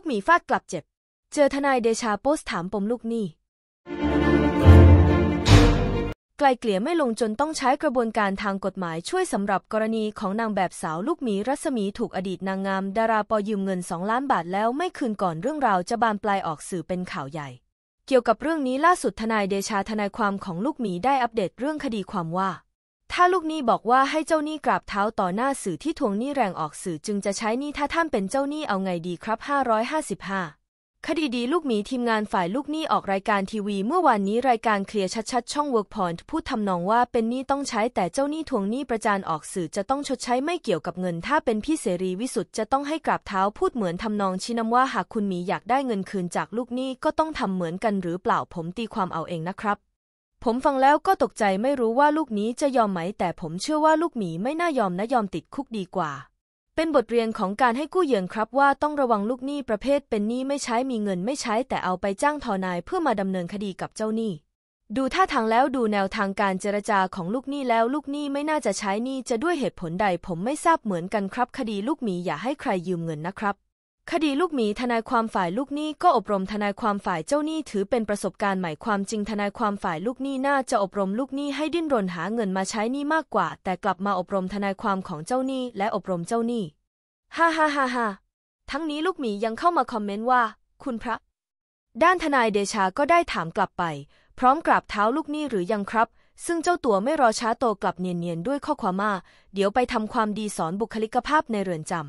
ลูกหมีฟาดกลับเจ็บ เจอทนายเดชาโพสถามปมลูกหนี้ไกลเกลี่ยไม่ลงจนต้องใช้กระบวนการทางกฎหมายช่วยสำหรับกรณีของนางแบบสาวลูกหมีรัศมีถูกอดีตนางงาม ดาราปอยืมเงิน 2 ล้านบาทแล้วไม่คืนก่อนเรื่องราวจะบานปลายออกสื่อเป็นข่าวใหญ่ เกี่ยวกับเรื่องนี้ล่าสุดทนายเดชาทนายความของลูกหมีได้อัปเดตเรื่องคดีความว่าถ้าลูกหนี้บอกว่าให้เจ้าหนี้กราบเท้าต่อหน้าสื่อที่ทวงหนี้แรงออกสื่อจึงจะใช้หนี้ถ้าท่านเป็นเจ้าหนี้เอาไงดีครับ 555คดีดีลูกหมีทีมงานฝ่ายลูกหนี้ออกรายการทีวี เมื่อวานนี้รายการเคลียร์ชัดๆช่อง Workpoint พูดทำนองว่าเป็นหนี้ต้องใช้แต่เจ้าหนี้ทวงหนี้ประจานออกสื่อจะต้องชดใช้ไม่เกี่ยวกับเงิน ถ้าเป็นพี่เสรีวิสุทธ์จะต้องให้กราบเท้าพูดเหมือนทำนองชี้นำว่าหากคุณหมีอยากได้เงินคืน จากลูกหนี้ก็ต้องทำเหมือนกันหรือเปล่าผมตีความเอาเองนะครับผมฟังแล้วก็ตกใจไม่รู้ว่าลูกนี้จะยอมไหม แต่ผมเชื่อว่าลูกหมีไม่น่ายอมนะยอมติดคุกดีกว่า เป็นบทเรียนของการให้กู้เยืองครับว่าต้องระวังลูกหนี้ประเภทเป็นหนี้ไม่ใช้ มีเงินไม่ใช้ แต่เอาไปจ้างทนายเพื่อมาดำเนินคดีกับเจ้าหนี้ ดูท่าทางแล้วดูแนวทางการเจรจาของลูกหนี้แล้วลูกหนี้ไม่น่าจะใช้หนี้จะด้วยเหตุผลใด ผมไม่ทราบเหมือนกันครับ คดีลูกหมีอย่าให้ใครยืมเงินนะครับคดีลูกหมีทนายความฝ่ายลูกหนี้ก็อบรมทนายความฝ่ายเจ้าหนี้ถือเป็นประสบการณ์ใหม่ความจริงทนายความฝ่ายลูกหนี้น่าจะอบรมลูกหนี้ให้ดิ้นรนหาเงินมาใช้หนี้มากกว่า แต่กลับมาอบรมทนายความของเจ้าหนี้และอบรมเจ้าหนี้ฮ่าฮ่าฮ่าฮ่าทั้งนี้ลูกหมียังเข้ามาคอมเมนต์ว่า คุณพระ ด้านทนายเดชาก็ได้ถามกลับไป พร้อมกราบเท้าลูกหนี้หรือยังครับ ซึ่งเจ้าตัวไม่รอช้าโตกลับเนียนๆด้วยข้อความว่าเดี๋ยวไปทำความดีสอนบุคลิกภาพในเรือนจำ